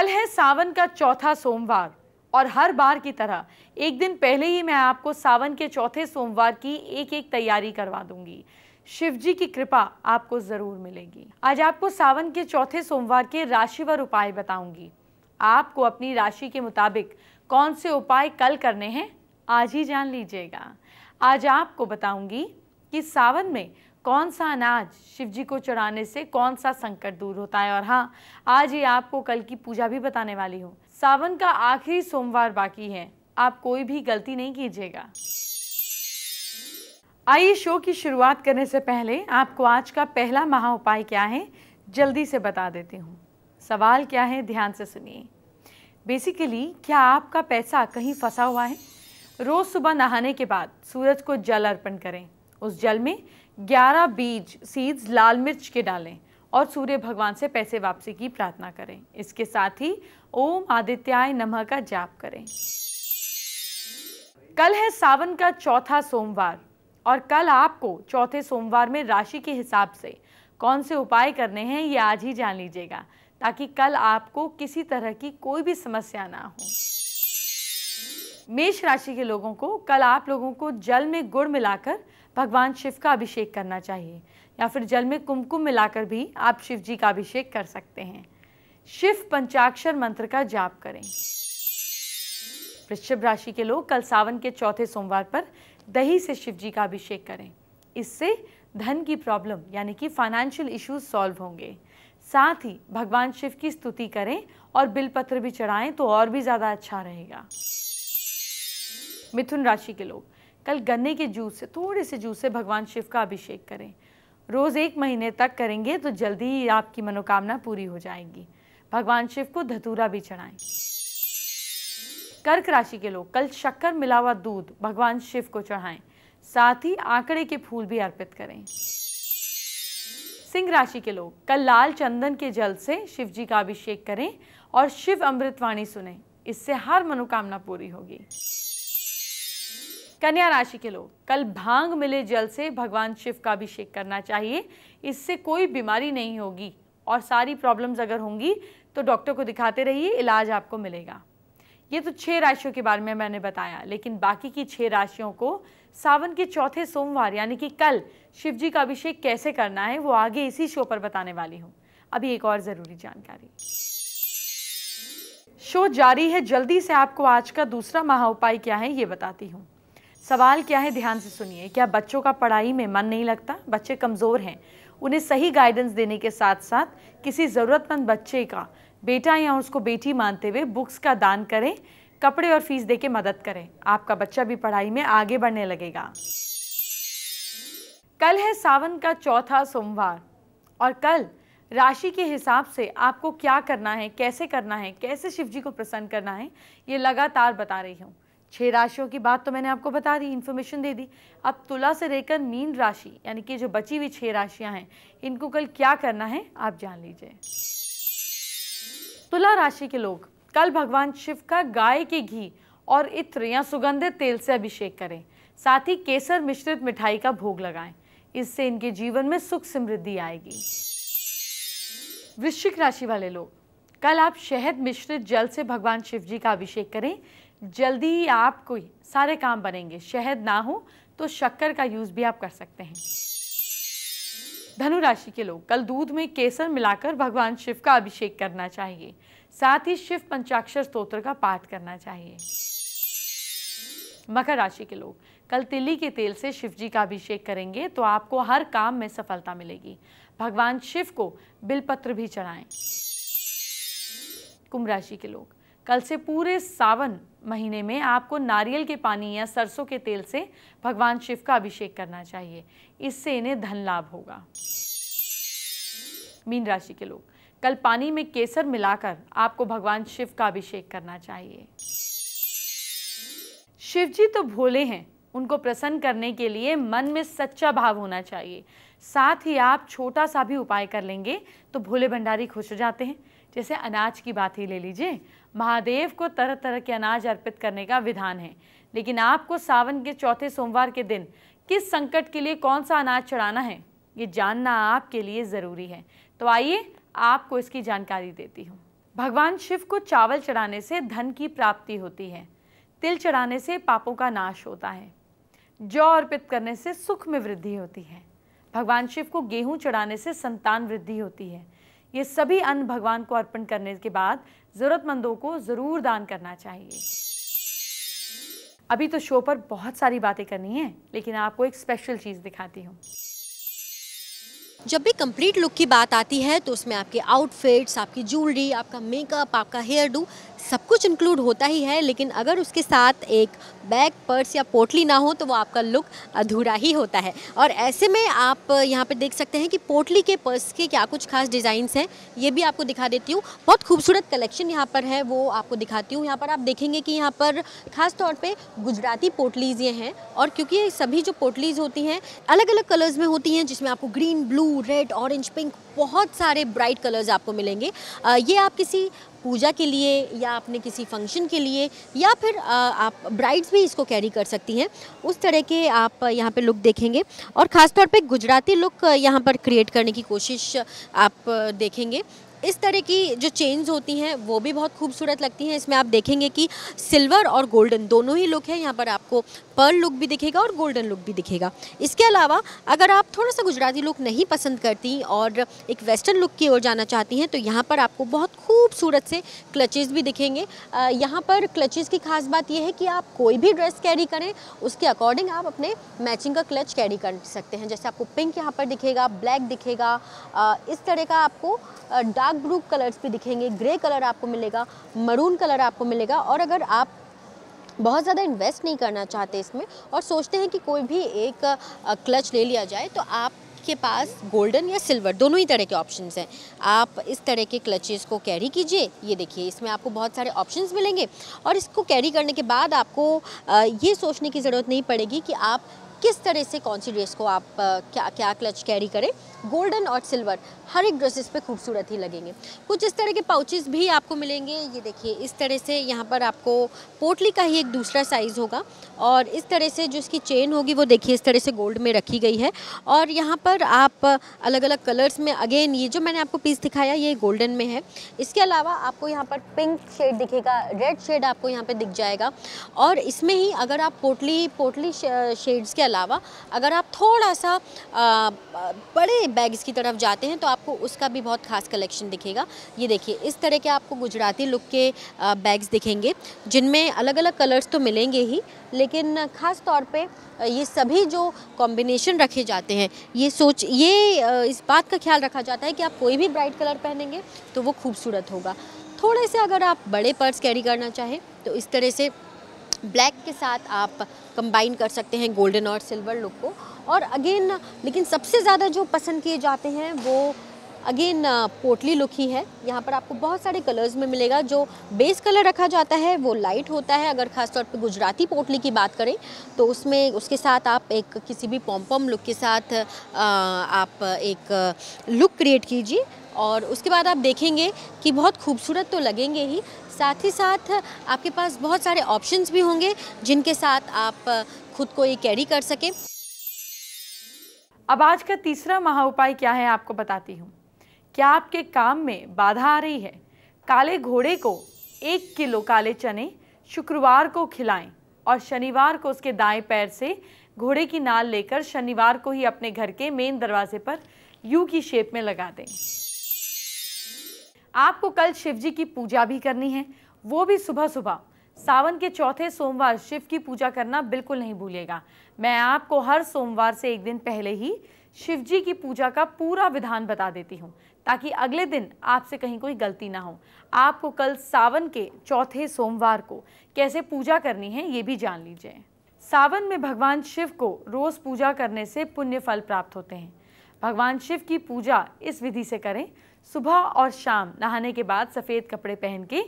कल है सावन का चौथा सोमवार और हर बार की तरह एक दिन पहले ही मैं आपको सावन के चौथे सोमवार की एक एक तैयारी करवा दूंगी शिव जी की कृपा आपको ज़रूर मिलेगी आज आपको सावन के चौथे सोमवार के राशि व उपाय बताऊंगी आपको अपनी राशि के मुताबिक कौन से उपाय कल करने हैं आज ही जान लीजिएगा आज आपको बताऊंगी कि सावन में कौन सा अनाज शिव जी को चढ़ाने से कौन सा संकट दूर होता है और हाँ आज ये आपको कल की पूजा भी बताने वाली हूँ सावन का आखिरी सोमवार बाकी है आप कोई भी गलती नहीं कीजिएगा आइए शो की शुरुआत करने से पहले आपको आज का पहला महा उपाय क्या है जल्दी से बता देती हूँ सवाल क्या है ध्यान से सुनिए बेसिकली क्या आपका पैसा कहीं फंसा हुआ है रोज़ सुबह नहाने के बाद सूरज को जल अर्पण करें उस जल में 11 बीज सीड्स लाल मिर्च के डालें और सूर्य भगवान से पैसे वापसी की प्रार्थना करें इसके साथ ही ओम आदित्याय नमः का जाप करें कल है सावन का चौथा सोमवार और कल आपको चौथे सोमवार में राशि के हिसाब से कौन से उपाय करने हैं ये आज ही जान लीजिएगा ताकि कल आपको किसी तरह की कोई भी समस्या ना हो मेष राशि के लोगों को कल आप लोगों को जल में गुड़ मिलाकर भगवान शिव का अभिषेक करना चाहिए या फिर जल में कुमकुम मिलाकर भी आप शिव जी का अभिषेक कर सकते हैं शिव पंचाक्षर मंत्र का जाप करें वृश्चिभ राशि के लोग कल सावन के चौथे सोमवार पर दही से शिव जी का अभिषेक करें इससे धन की प्रॉब्लम यानी कि फाइनेंशियल इश्यूज सॉल्व होंगे साथ ही भगवान शिव की स्तुति करें और बिलपत्र भी चढ़ाएं तो और भी ज़्यादा अच्छा रहेगा मिथुन राशि के लोग कल गन्ने के जूस से थोड़े से जूस से भगवान शिव का अभिषेक करें रोज़ एक महीने तक करेंगे तो जल्दी ही आपकी मनोकामना पूरी हो जाएगी भगवान शिव को धतूरा भी चढ़ाएं कर्क राशि के लोग कल शक्कर मिला हुआ दूध भगवान शिव को चढ़ाएं साथ ही आंकड़े के फूल भी अर्पित करें सिंह राशि के लोग कल लाल चंदन के जल से शिव जी का अभिषेक करें और शिव अमृतवाणी सुने इससे हर मनोकामना पूरी होगी कन्या राशि के लोग कल भांग मिले जल से भगवान शिव का अभिषेक करना चाहिए इससे कोई बीमारी नहीं होगी और सारी प्रॉब्लम्स अगर होंगी तो डॉक्टर को दिखाते रहिए इलाज आपको मिलेगा ये तो छह राशियों के बारे में मैंने बताया लेकिन बाकी की छह राशियों को सावन के चौथे सोमवार यानी कि कल शिव जी का अभिषेक कैसे करना है वो आगे इसी शो पर बताने वाली हूँ अभी एक और ज़रूरी जानकारी शो जारी है जल्दी से आपको आज का दूसरा महा उपाय क्या है ये बताती हूँ सवाल क्या है ध्यान से सुनिए क्या बच्चों का पढ़ाई में मन नहीं लगता बच्चे कमज़ोर हैं उन्हें सही गाइडेंस देने के साथ साथ किसी ज़रूरतमंद बच्चे का बेटा या उसको बेटी मानते हुए बुक्स का दान करें कपड़े और फीस देके मदद करें आपका बच्चा भी पढ़ाई में आगे बढ़ने लगेगा कल है सावन का चौथा सोमवार और कल राशि के हिसाब से आपको क्या करना है कैसे करना है कैसे शिव जी को प्रसन्न करना है ये लगातार बता रही हूँ छह राशियों की बात तो मैंने आपको बता दी इन्फॉर्मेशन दे दी अब तुला से लेकर मीन राशि यानी कि जो बची हुई छह राशियां हैं इनको कल क्या करना है आप जान लीजिए तुला राशि के लोग कल भगवान शिव का गाय के घी और इत्र या सुगंधित तेल से अभिषेक करें साथ ही केसर मिश्रित मिठाई का भोग लगाएं इससे इनके जीवन में सुख समृद्धि आएगी वृश्चिक राशि वाले लोग कल आप शहद मिश्रित जल से भगवान शिव जी का अभिषेक करें जल्दी ही कोई सारे काम बनेंगे शहद ना हो तो शक्कर का यूज़ भी आप कर सकते हैं धनु राशि के लोग कल दूध में केसर मिलाकर भगवान शिव का अभिषेक करना चाहिए साथ ही शिव पंचाक्षर स्तोत्र का पाठ करना चाहिए मकर राशि के लोग कल तिली के तेल से शिव जी का अभिषेक करेंगे तो आपको हर काम में सफलता मिलेगी भगवान शिव को बिलपत्र भी चढ़ाएं कुंभ राशि के लोग कल से पूरे सावन महीने में आपको नारियल के पानी या सरसों के तेल से भगवान शिव का अभिषेक करना चाहिए इससे इन्हें धन लाभ होगा मीन राशि के लोग कल पानी में केसर मिलाकर आपको भगवान शिव का अभिषेक करना चाहिए शिव जी तो भोले हैं उनको प्रसन्न करने के लिए मन में सच्चा भाव होना चाहिए साथ ही आप छोटा सा भी उपाय कर लेंगे तो भोले भंडारी खुश हो जाते हैं जैसे अनाज की बात ही ले लीजिए महादेव को तरह तरह के अनाज अर्पित करने का विधान है लेकिन आपको सावन के चौथे सोमवार के दिन किस संकट के लिए कौन सा अनाज चढ़ाना है ये जानना आपके लिए ज़रूरी है तो आइए आपको इसकी जानकारी देती हूँ भगवान शिव को चावल चढ़ाने से धन की प्राप्ति होती है तिल चढ़ाने से पापों का नाश होता है जौ अर्पित करने से सुख में वृद्धि होती है भगवान शिव को गेहूं चढ़ाने से संतान वृद्धि होती है ये सभी अन्न भगवान को अर्पण करने के बाद ज़रूरतमंदों को ज़रूर दान करना चाहिए अभी तो शो पर बहुत सारी बातें करनी है लेकिन आपको एक स्पेशल चीज़ दिखाती हूँ जब भी कंप्लीट लुक की बात आती है तो उसमें आपके आउटफिट्स आपकी ज्वेलरी आपका मेकअप आपका हेयर डू सब कुछ इंक्लूड होता ही है लेकिन अगर उसके साथ एक बैग पर्स या पोटली ना हो तो वो आपका लुक अधूरा ही होता है और ऐसे में आप यहाँ पर देख सकते हैं कि पोटली के पर्स के क्या कुछ खास डिज़ाइंस हैं ये भी आपको दिखा देती हूँ बहुत खूबसूरत कलेक्शन यहाँ पर है वो आपको दिखाती हूँ यहाँ पर आप देखेंगे कि यहाँ पर ख़ास तौर पर गुजराती पोटलीज़ ये हैं और क्योंकि सभी जो पोटलीज़ होती हैं अलग अलग कलर्स में होती हैं जिसमें आपको green blue blue red orange pink बहुत सारे ब्राइट कलर्स आपको मिलेंगे ये आप किसी पूजा के लिए या आपने किसी फंक्शन के लिए या फिर आप ब्राइड्स भी इसको कैरी कर सकती हैं उस तरह के आप यहाँ पे लुक देखेंगे और ख़ासतौर पे गुजराती लुक यहाँ पर क्रिएट करने की कोशिश आप देखेंगे इस तरह की जो चेन्स होती हैं वो भी बहुत खूबसूरत लगती हैं इसमें आप देखेंगे कि सिल्वर और गोल्डन दोनों ही लुक है यहाँ पर आपको पर्ल लुक भी दिखेगा और गोल्डन लुक भी दिखेगा इसके अलावा अगर आप थोड़ा सा गुजराती लुक नहीं पसंद करती और एक वेस्टर्न लुक की ओर जाना चाहती हैं तो यहाँ पर आपको बहुत खूबसूरत से क्लचेज़ भी दिखेंगे यहाँ पर क्लचेज़ की खास बात यह है कि आप कोई भी ड्रेस कैरी करें उसके अकॉर्डिंग आप अपने मैचिंग का क्लच कैरी कर सकते हैं जैसे आपको पिंक यहाँ पर दिखेगा ब्लैक दिखेगा इस तरह का आपको डार्क ब्लू कलर्स भी दिखेंगे ग्रे कलर आपको मिलेगा मरून कलर आपको मिलेगा और अगर आप बहुत ज़्यादा इन्वेस्ट नहीं करना चाहते इसमें और सोचते हैं कि कोई भी एक क्लच ले लिया जाए तो आप आपके पास गोल्डन या सिल्वर दोनों ही तरह के ऑप्शंस हैं आप इस तरह के क्लचेस को कैरी कीजिए ये देखिए इसमें आपको बहुत सारे ऑप्शंस मिलेंगे और इसको कैरी करने के बाद आपको ये सोचने की ज़रूरत नहीं पड़ेगी कि आप किस तरह से कौन सी ड्रेस को आप क्या क्या क्लच कैरी करें गोल्डन और सिल्वर हर एक ड्रेसेस पे खूबसूरत ही लगेंगे कुछ इस तरह के पाउचेस भी आपको मिलेंगे ये देखिए इस तरह से यहाँ पर आपको पोटली का ही एक दूसरा साइज़ होगा और इस तरह से जो इसकी चेन होगी वो देखिए इस तरह से गोल्ड में रखी गई है और यहाँ पर आप अलग अलग कलर्स में अगेन ये जो मैंने आपको पीस दिखाया ये गोल्डन में है इसके अलावा आपको यहाँ पर पिंक शेड दिखेगा रेड शेड आपको यहाँ पर दिख जाएगा और इसमें ही अगर आप पोटली पोटली शेड्स के अलावा अगर आप थोड़ा सा आ, बड़े बैग्स की तरफ जाते हैं तो आपको उसका भी बहुत खास कलेक्शन दिखेगा ये देखिए इस तरह के आपको गुजराती लुक के बैग्स दिखेंगे जिनमें अलग अलग कलर्स तो मिलेंगे ही लेकिन ख़ास तौर पे ये सभी जो कॉम्बिनेशन रखे जाते हैं ये सोच ये इस बात का ख्याल रखा जाता है कि आप कोई भी ब्राइट कलर पहनेंगे तो वो खूबसूरत होगा थोड़े से अगर आप बड़े पर्स कैरी करना चाहें तो इस तरह से ब्लैक के साथ आप कंबाइन कर सकते हैं गोल्डन और सिल्वर लुक को और अगेन लेकिन सबसे ज़्यादा जो पसंद किए जाते हैं वो अगेन पोटली लुक ही है यहाँ पर आपको बहुत सारे कलर्स में मिलेगा जो बेस कलर रखा जाता है वो लाइट होता है अगर खास तौर पे गुजराती पोटली की बात करें तो उसमें उसके साथ आप एक किसी भी पॉम्पम लुक के साथ आप एक लुक क्रिएट कीजिए और उसके बाद आप देखेंगे कि बहुत खूबसूरत तो लगेंगे ही साथ ही साथ आपके पास बहुत सारे ऑप्शंस भी होंगे जिनके साथ आप खुद को ये कैरी कर सकें अब आज का तीसरा महा उपाय क्या है आपको बताती हूँ क्या आपके काम में बाधा आ रही है काले घोड़े को एक किलो काले चने शुक्रवार को खिलाएं और शनिवार को उसके दाएं पैर से घोड़े की नाल लेकर शनिवार को ही अपने घर के मेन दरवाजे पर यू की शेप में लगा दें आपको कल शिव जी की पूजा भी करनी है वो भी सुबह सुबह सावन के चौथे सोमवार शिव की पूजा करना बिल्कुल नहीं भूलेगा मैं आपको हर सोमवार से एक दिन पहले ही शिव जी की पूजा का पूरा विधान बता देती हूँ ताकि अगले दिन आपसे कहीं कोई गलती ना हो आपको कल सावन के चौथे सोमवार को कैसे पूजा करनी है ये भी जान लीजिए सावन में भगवान शिव को रोज़ पूजा करने से पुण्य फल प्राप्त होते हैं भगवान शिव की पूजा इस विधि से करें सुबह और शाम नहाने के बाद सफ़ेद कपड़े पहन के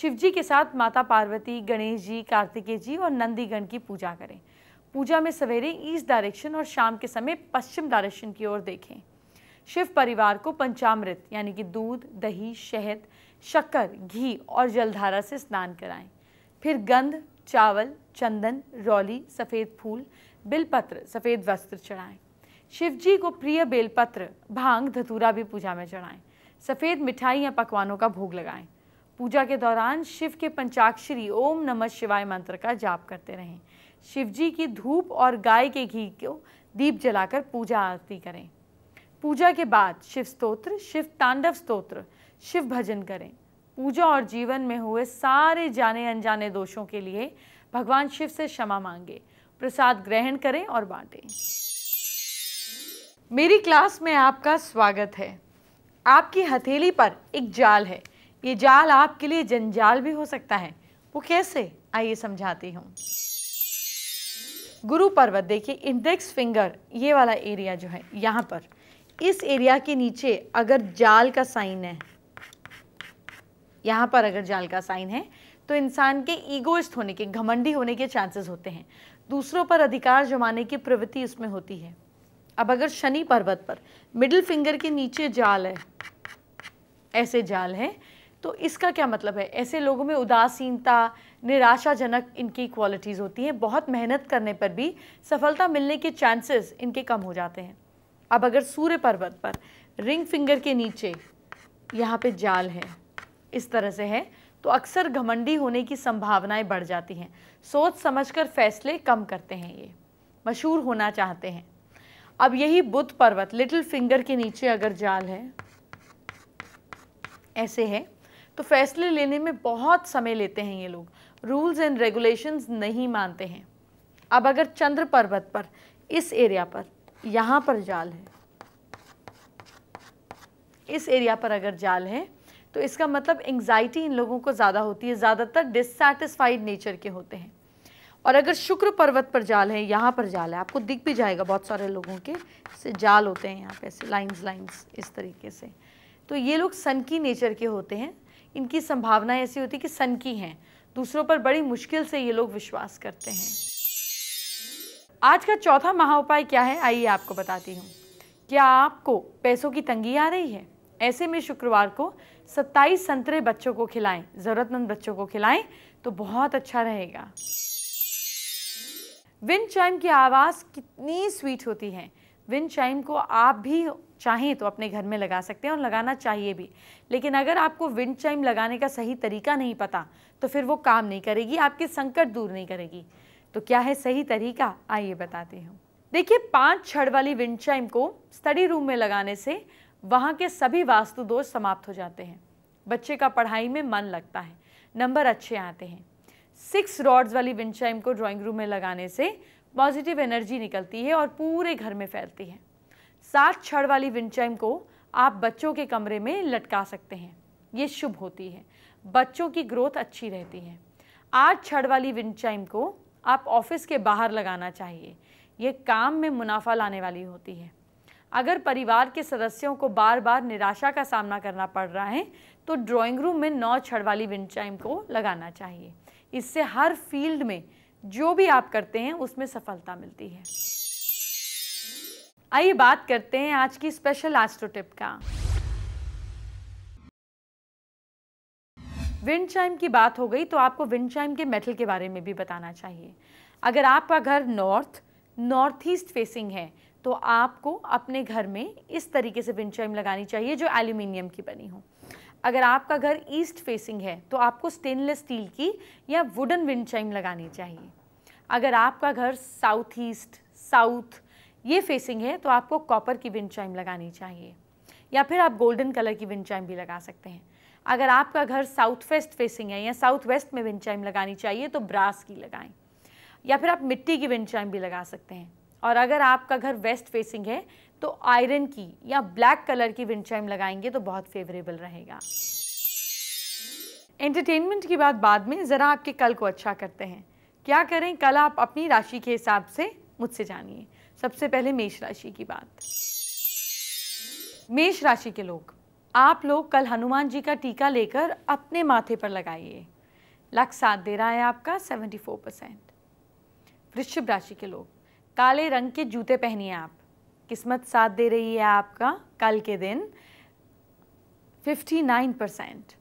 शिव जी के साथ माता पार्वती गणेश जी कार्तिकेय जी और नंदीगण की पूजा करें पूजा में सवेरे ईस्ट डायरेक्शन और शाम के समय पश्चिम डायरेक्शन की ओर देखें शिव परिवार को पंचामृत यानी कि दूध दही शहद शक्कर घी और जलधारा से स्नान कराएं फिर गंध चावल चंदन रौली सफ़ेद फूल बेलपत्र सफ़ेद वस्त्र चढ़ाएं शिव जी को प्रिय बेलपत्र भांग धतूरा भी पूजा में चढ़ाएं सफ़ेद मिठाई या पकवानों का भोग लगाएं पूजा के दौरान शिव के पंचाक्षरी ओम नमः शिवाय मंत्र का जाप करते रहें शिव जी की धूप और गाय के घी को दीप जलाकर पूजा आरती करें पूजा के बाद शिव स्तोत्र शिव तांडव स्तोत्र शिव भजन करें पूजा और जीवन में हुए सारे जाने अनजाने दोषों के लिए भगवान शिव से क्षमा मांगे प्रसाद ग्रहण करें और बांटें मेरी क्लास में आपका स्वागत है आपकी हथेली पर एक जाल है ये जाल आपके लिए जंजाल भी हो सकता है वो कैसे आइए समझाती हूँ गुरु पर्वत देखिए इंडेक्स फिंगर ये वाला एरिया जो है यहाँ पर इस एरिया के नीचे अगर जाल का साइन है यहाँ पर अगर जाल का साइन है तो इंसान के ईगोइस्ट होने के घमंडी होने के चांसेस होते हैं दूसरों पर अधिकार जमाने की प्रवृत्ति उसमें होती है अब अगर शनि पर्वत पर मिडिल फिंगर के नीचे जाल है ऐसे जाल हैं तो इसका क्या मतलब है ऐसे लोगों में उदासीनता निराशाजनक इनकी क्वालिटीज़ होती हैं बहुत मेहनत करने पर भी सफलता मिलने के चांसेस इनके कम हो जाते हैं अब अगर सूर्य पर्वत पर रिंग फिंगर के नीचे यहाँ पे जाल है इस तरह से है तो अक्सर घमंडी होने की संभावनाएं बढ़ जाती हैं सोच समझकर फैसले कम करते हैं ये मशहूर होना चाहते हैं अब यही बुद्ध पर्वत लिटिल फिंगर के नीचे अगर जाल है ऐसे है तो फैसले लेने में बहुत समय लेते हैं ये लोग रूल्स एंड रेगुलेशंस नहीं मानते हैं अब अगर चंद्र पर्वत पर इस एरिया पर यहाँ पर जाल है इस एरिया पर अगर जाल है तो इसका मतलब एंग्जाइटी इन लोगों को ज़्यादा होती है ज़्यादातर डिससेटिस्फाइड नेचर के होते हैं और अगर शुक्र पर्वत पर जाल है यहाँ पर जाल है आपको दिख भी जाएगा बहुत सारे लोगों के से जाल होते हैं यहाँ पे ऐसे लाइंस लाइंस इस तरीके से तो ये लोग सन की नेचर के होते हैं इनकी संभावनाएं ऐसी होती है कि सन की हैं दूसरों पर बड़ी मुश्किल से ये लोग विश्वास करते हैं आज का चौथा महा उपाय क्या है आइए आपको बताती हूँ क्या आपको पैसों की तंगी आ रही है ऐसे में शुक्रवार को 27 संतरे बच्चों को खिलाएं ज़रूरतमंद बच्चों को खिलाएं तो बहुत अच्छा रहेगा विंड चाइम की आवाज़ कितनी स्वीट होती है विंड चाइम को आप भी चाहें तो अपने घर में लगा सकते हैं और लगाना चाहिए भी लेकिन अगर आपको विंड चाइम लगाने का सही तरीका नहीं पता तो फिर वो काम नहीं करेगी आपके संकट दूर नहीं करेगी तो क्या है सही तरीका आइए बताते हैं देखिए पाँच छड़ वाली विंड चाइम को स्टडी रूम में लगाने से वहाँ के सभी वास्तु दोष समाप्त हो जाते हैं बच्चे का पढ़ाई में मन लगता है नंबर अच्छे आते हैं सिक्स रॉड्स वाली विंडचाइम को ड्राइंग रूम में लगाने से पॉजिटिव एनर्जी निकलती है और पूरे घर में फैलती है सात छड़ वाली विंडचाइम को आप बच्चों के कमरे में लटका सकते हैं ये शुभ होती है बच्चों की ग्रोथ अच्छी रहती है आठ छड़ वाली विंडचाइम को आप ऑफिस के बाहर लगाना चाहिए ये काम में मुनाफा लाने वाली होती है अगर परिवार के सदस्यों को बार बार निराशा का सामना करना पड़ रहा है तो ड्राइंग रूम में नौ छड़ वाली विंडचाइम को लगाना चाहिए इससे हर फील्ड में जो भी आप करते हैं उसमें सफलता मिलती है आइए बात करते हैं आज की स्पेशल एस्ट्रो टिप का विंड चाइम की बात हो गई तो आपको विंड चाइम के मेटल के बारे में भी बताना चाहिए अगर आपका घर नॉर्थ नॉर्थ ईस्ट फेसिंग है तो आपको अपने घर में इस तरीके से विंड चाइम लगानी चाहिए जो एल्यूमिनियम की बनी हो अगर आपका घर ईस्ट फेसिंग है तो आपको स्टेनलेस स्टील की या वुडन विंड चाइम लगानी चाहिए अगर आपका घर साउथ ईस्ट साउथ ये फेसिंग है तो आपको कॉपर की विंड चाइम लगानी चाहिए या फिर आप गोल्डन कलर की विंड चाइम भी लगा सकते हैं अगर आपका घर साउथ वेस्ट फेसिंग है या साउथ वेस्ट में विंड चाइम लगानी चाहिए तो ब्रास की लगाएं या फिर आप मिट्टी की विंड चाइम भी लगा सकते हैं और अगर आपका घर वेस्ट फेसिंग है तो आयरन की या ब्लैक कलर की विंड चाइम लगाएंगे तो बहुत फेवरेबल रहेगा एंटरटेनमेंट की बात बाद में ज़रा आपके कल को अच्छा करते हैं क्या करें कल आप अपनी राशि के हिसाब से मुझसे जानिए सबसे पहले मेष राशि की बात मेष राशि के लोग आप लोग कल हनुमान जी का टीका लेकर अपने माथे पर लगाइए लक साथ दे रहा है आपका 74 परसेंट वृक्ष राशि के लोग काले रंग के जूते पहनिए आप किस्मत साथ दे रही है आपका कल के दिन 59 परसेंट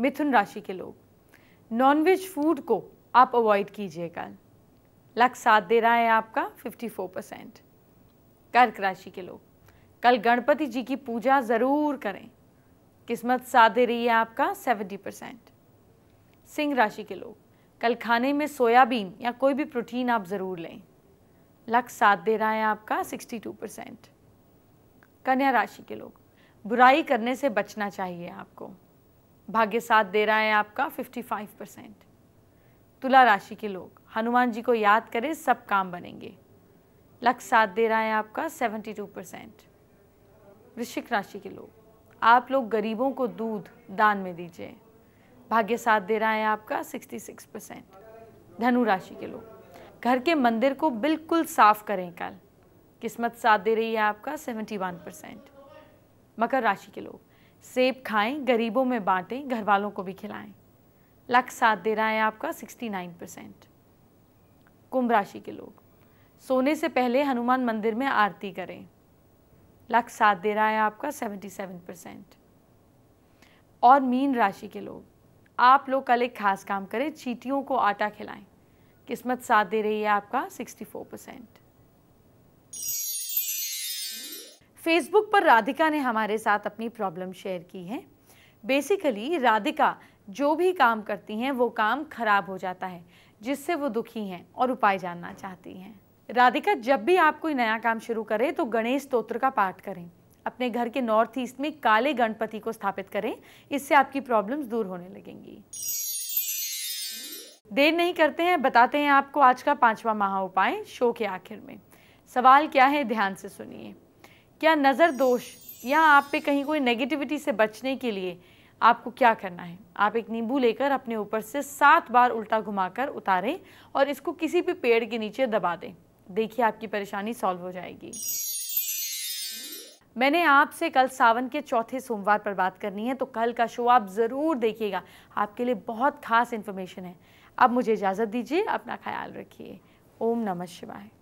मिथुन राशि के लोग नॉनवेज फूड को आप अवॉइड कीजिए कल लक साथ दे रहा है आपका 54 परसेंट कर्क राशि के लोग कल गणपति जी की पूजा ज़रूर करें किस्मत साथ दे रही है आपका 70 परसेंट सिंह राशि के लोग कल खाने में सोयाबीन या कोई भी प्रोटीन आप ज़रूर लें लक साथ दे रहा है आपका 62 परसेंट कन्या राशि के लोग बुराई करने से बचना चाहिए आपको भाग्य साथ दे रहा है आपका 55 परसेंट तुला राशि के लोग हनुमान जी को याद करें सब काम बनेंगे लक साथ दे रहा है आपका 72 परसेंट वृश्चिक राशि के लोग आप लोग गरीबों को दूध दान में दीजिए भाग्य साथ दे रहा है आपका 66 परसेंट धनु राशि के लोग घर के मंदिर को बिल्कुल साफ करें कल किस्मत साथ दे रही है आपका 71 परसेंट मकर राशि के लोग सेब खाएं गरीबों में बांटें घर वालों को भी खिलाएं लक साथ दे रहा है आपका 69 परसेंट कुंभ राशि के लोग सोने से पहले हनुमान मंदिर में आरती करें लक साथ दे रहा है आपका 77 परसेंट और मीन राशि के लोग आप लोग कल एक खास काम करें चीटियों को आटा खिलाएं किस्मत साथ दे रही है आपका 64 परसेंट फेसबुक पर राधिका ने हमारे साथ अपनी प्रॉब्लम शेयर की है बेसिकली राधिका जो भी काम करती हैं वो काम खराब हो जाता है जिससे वो दुखी हैं और उपाय जानना चाहती हैं राधिका जब भी आप कोई नया काम शुरू करें तो गणेश स्तोत्र का पाठ करें अपने घर के नॉर्थ ईस्ट में काले गणपति को स्थापित करें इससे आपकी प्रॉब्लम्स दूर होने लगेंगी देर नहीं करते हैं बताते हैं आपको आज का पांचवा महा उपाय शो के आखिर में सवाल क्या है ध्यान से सुनिए क्या नज़र दोष या आप पे कहीं कोई नेगेटिविटी से बचने के लिए आपको क्या करना है आप एक नींबू लेकर अपने ऊपर से सात बार उल्टा घुमाकर उतारें और इसको किसी भी पेड़ के नीचे दबा दें देखिए आपकी परेशानी सॉल्व हो जाएगी मैंने आपसे कल सावन के चौथे सोमवार पर बात करनी है तो कल का शो आप ज़रूर देखिएगा आपके लिए बहुत खास इन्फॉर्मेशन है अब मुझे इजाज़त दीजिए अपना ख्याल रखिए ओम नमः शिवाय